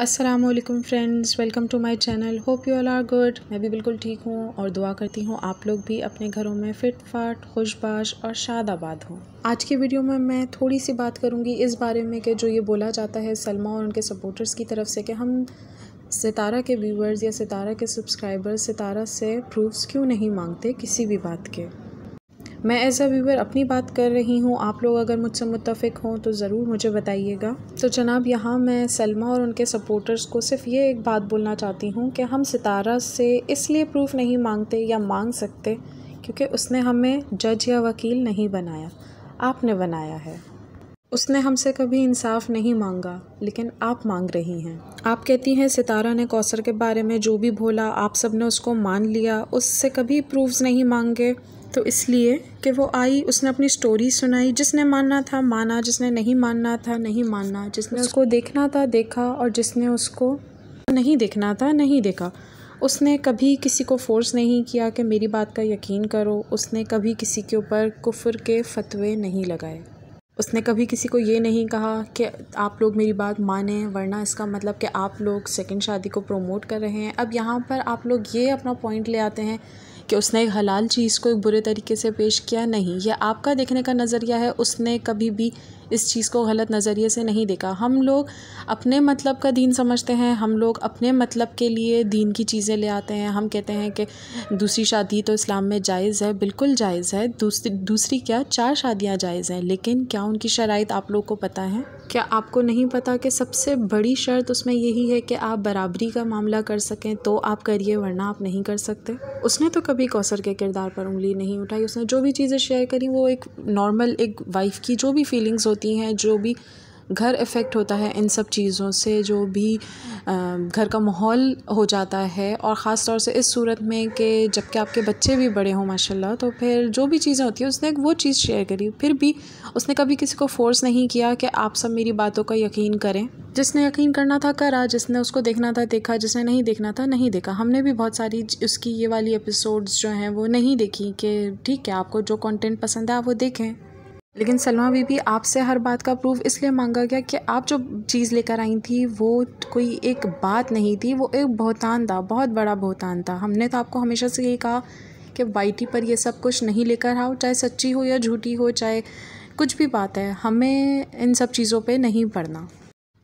Aslam friends welcome to my channel hope you all are good मैं भी बिल्कुल ठीक हूँ और दुआ करती हूँ आप लोग भी अपने घरों में फिट फाट खुशबाश और शादाबाद हों आज के वीडियो में मैं थोड़ी सी बात करूँगी इस बारे में कि जो ये बोला जाता है सलमा और उनके सपोर्टर्स की तरफ से कि हम सितारा के व्यूवर्स या सितारा के सब्सक्राइबर्स सितारा से प्रूफ्स क्यों नहीं मांगते किसी भी बात के मैं एज़ अ व्यूवर अपनी बात कर रही हूँ आप लोग अगर मुझसे मुतफिक हों तो ज़रूर मुझे बताइएगा तो जनाब यहाँ मैं सलमा और उनके सपोर्टर्स को सिर्फ ये एक बात बोलना चाहती हूँ कि हम सितारा से इसलिए प्रूफ नहीं मांगते या मांग सकते क्योंकि उसने हमें जज या वकील नहीं बनाया आपने बनाया है उसने हमसे कभी इंसाफ नहीं मांगा लेकिन आप मांग रही हैं आप कहती हैं सितारा ने कौसर के बारे में जो भी बोला आप सब ने उसको मान लिया उससे कभी प्रूफ्स नहीं मांगे तो इसलिए कि वो आई उसने अपनी स्टोरी सुनाई जिसने मानना था माना जिसने नहीं मानना था नहीं मानना जिसने उसको देखना था देखा और जिसने उसको नहीं देखना था नहीं देखा उसने कभी किसी को फ़ोर्स नहीं किया कि मेरी बात का यकीन करो उसने कभी किसी के ऊपर कुफर के फतवे नहीं लगाए उसने कभी किसी को ये नहीं कहा कि आप लोग मेरी बात माने वरना इसका मतलब कि आप लोग सेकंड शादी को प्रमोट कर रहे हैं अब यहाँ पर आप लोग ये अपना पॉइंट ले आते हैं कि उसने एक हलाल चीज़ को एक बुरे तरीके से पेश किया नहीं यह आपका देखने का नज़रिया है उसने कभी भी इस चीज़ को गलत नज़रिए से नहीं देखा हम लोग अपने मतलब का दीन समझते हैं हम लोग अपने मतलब के लिए दीन की चीज़ें ले आते हैं हम कहते हैं कि दूसरी शादी तो इस्लाम में जायज़ है बिल्कुल जायज़ है दूसरी दूसरी क्या चार शादियाँ जायज़ हैं लेकिन क्या उनकी शराइ आप लोग को पता है क्या आपको नहीं पता कि सबसे बड़ी शर्त उसमें यही है कि आप बराबरी का मामला कर सकें तो आप करिए वरना आप नहीं कर सकते उसने तो कभी कौसर के किरदार पर उंगली नहीं उठाई उसने जो भी चीज़ें शेयर करी वो एक नॉर्मल एक वाइफ की जो भी फीलिंग्स होती हैं जो भी घर इफ़ेक्ट होता है इन सब चीज़ों से जो भी घर का माहौल हो जाता है और ख़ास तौर से इस सूरत में कि जबकि आपके बच्चे भी बड़े हों माशाल्लाह तो फिर जो भी चीज़ें होती हैं उसने वो चीज़ शेयर करी फिर भी उसने कभी किसी को फ़ोर्स नहीं किया कि आप सब मेरी बातों का यकीन करें जिसने यकीन करना था करा जिसने उसको देखना था देखा जिसने नहीं देखना था नहीं देखा हमने भी बहुत सारी उसकी ये वाली एपिसोड्स जो हैं वो नहीं देखी कि ठीक है आपको जो कंटेंट पसंद है आप वो देखें लेकिन सलमा बीबी आपसे हर बात का प्रूफ इसलिए मांगा गया कि आप जो चीज़ लेकर आई थी वो कोई एक बात नहीं थी वो एक बहुतान था बहुत बड़ा बहुतान था हमने तो आपको हमेशा से यही कहा कि वाइटी पर ये सब कुछ नहीं लेकर आओ चाहे सच्ची हो या झूठी हो चाहे कुछ भी बात है हमें इन सब चीज़ों पर नहीं पढ़ना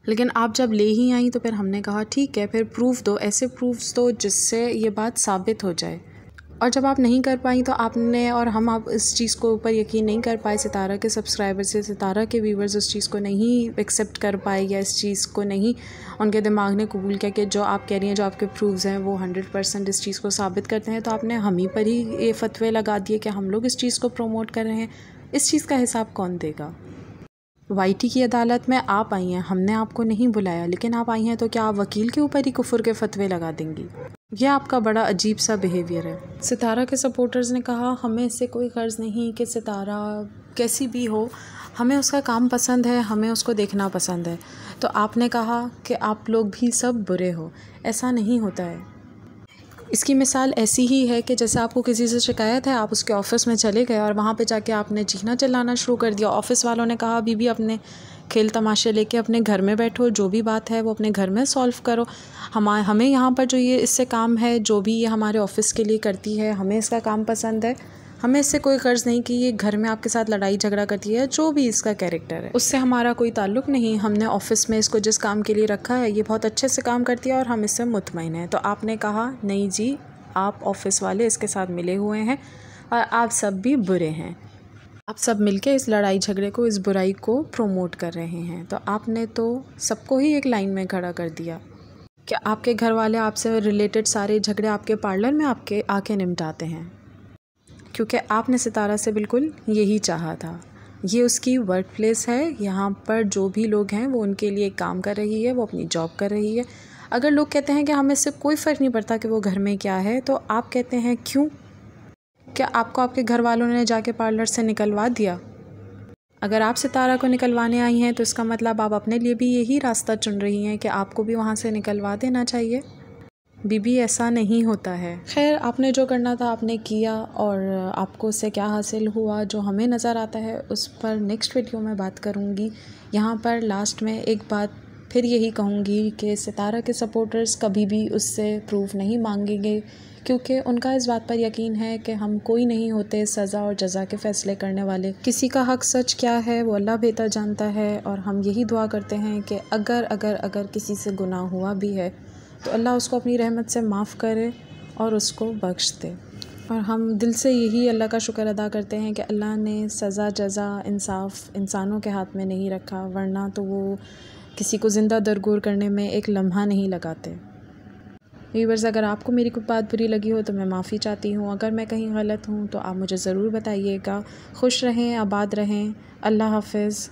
लेकिन आप जब ले ही आई तो फिर हमने कहा ठीक है फिर प्रूफ दो ऐसे प्रूफ्स दो जिससे ये बात साबित हो जाए और जब आप नहीं कर पाई तो आपने और हम आप इस चीज़ को ऊपर यकीन नहीं कर पाए सितारा के सब्सक्राइबर से सितारा के व्यूवर्स उस चीज़ को नहीं एक्सेप्ट कर पाए या इस चीज़ को नहीं उनके दिमाग ने कबूल किया कि जो आप कह रही हैं जो आपके प्रूव्स हैं वो हंड्रेड परसेंट इस चीज़ को साबित करते हैं तो आपने हम ही पर ही ये फतवे लगा दिए कि हम लोग इस चीज़ को प्रमोट कर रहे हैं इस चीज़ का हिसाब कौन देगा वाई की अदालत में आप आई हैं हमने आपको नहीं बुलाया लेकिन आप आई हैं तो क्या आप वकील के ऊपर ही कुफुर के फतवे लगा देंगी यह आपका बड़ा अजीब सा बिहेवियर है सितारा के सपोर्टर्स ने कहा हमें इससे कोई गर्ज नहीं कि सितारा कैसी भी हो हमें उसका काम पसंद है हमें उसको देखना पसंद है तो आपने कहा कि आप लोग भी सब बुरे हो ऐसा नहीं होता है इसकी मिसाल ऐसी ही है कि जैसे आपको किसी से शिकायत है आप उसके ऑफ़िस में चले गए और वहाँ पे जाके आपने चीखना चिल्लाना शुरू कर दिया ऑफ़िस वालों ने कहा अभी भी अपने खेल तमाशे लेके अपने घर में बैठो जो भी बात है वो अपने घर में सॉल्व करो हम हमें यहाँ पर जो ये इससे काम है जो भी ये हमारे ऑफिस के लिए करती है हमें इसका काम पसंद है हमें इससे कोई कर्ज नहीं कि ये घर में आपके साथ लड़ाई झगड़ा करती है जो भी इसका कैरेक्टर है उससे हमारा कोई ताल्लुक नहीं हमने ऑफिस में इसको जिस काम के लिए रखा है ये बहुत अच्छे से काम करती है और हम इससे मुतमिन हैं तो आपने कहा नहीं जी आप ऑफिस वाले इसके साथ मिले हुए हैं और आप सब भी बुरे हैं आप सब मिलके इस लड़ाई झगड़े को इस बुराई को प्रमोट कर रहे हैं तो आपने तो सबको ही एक लाइन में खड़ा कर दिया क्या आपके घर वाले आपसे रिलेटेड सारे झगड़े आपके पार्लर में आपके आके निपटाते हैं क्योंकि आपने सितारा से बिल्कुल यही चाहा था ये उसकी वर्क प्लेस है यहाँ पर जो भी लोग हैं वो उनके लिए काम कर रही है वो अपनी जॉब कर रही है अगर लोग कहते हैं कि हमें इससे कोई फ़र्क नहीं पड़ता कि वो घर में क्या है तो आप कहते हैं क्यों क्या आपको आपके घर वालों ने जाके पार्लर से निकलवा दिया अगर आप सितारा को निकलवाने आई हैं तो इसका मतलब आप अपने लिए भी यही रास्ता चुन रही हैं कि आपको भी वहाँ से निकलवा देना चाहिए बीबी ऐसा नहीं होता है खैर आपने जो करना था आपने किया और आपको उससे क्या हासिल हुआ जो हमें नज़र आता है उस पर नेक्स्ट वीडियो में बात करूँगी यहाँ पर लास्ट में एक बात फिर यही कहूँगी कि सितारा के सपोर्टर्स कभी भी उससे प्रूफ नहीं मांगेंगे क्योंकि उनका इस बात पर यकीन है कि हम कोई नहीं होते सज़ा और जजा के फ़ैसले करने वाले किसी का हक सच क्या है वो अल्लाह बेहतर जानता है और हम यही दुआ करते हैं कि अगर अगर अगर किसी से गुनाह हुआ भी है तो अल्लाह उसको अपनी रहमत से माफ़ करे और उसको बख्श दे और हम दिल से यही अल्लाह का शुक्र अदा करते हैं कि अल्लाह ने सज़ा जज़ा इंसाफ इंसानों के हाथ में नहीं रखा वरना तो वो किसी को ज़िंदा दरगोर करने में एक लम्हा नहीं लगाते व्यूवर्स अगर आपको मेरी कोई बात बुरी लगी हो तो मैं माफ़ी चाहती हूँ अगर मैं कहीं गलत हूँ तो आप मुझे ज़रूर बताइएगा खुश रहें आबाद रहें अल्लाह हाफिज़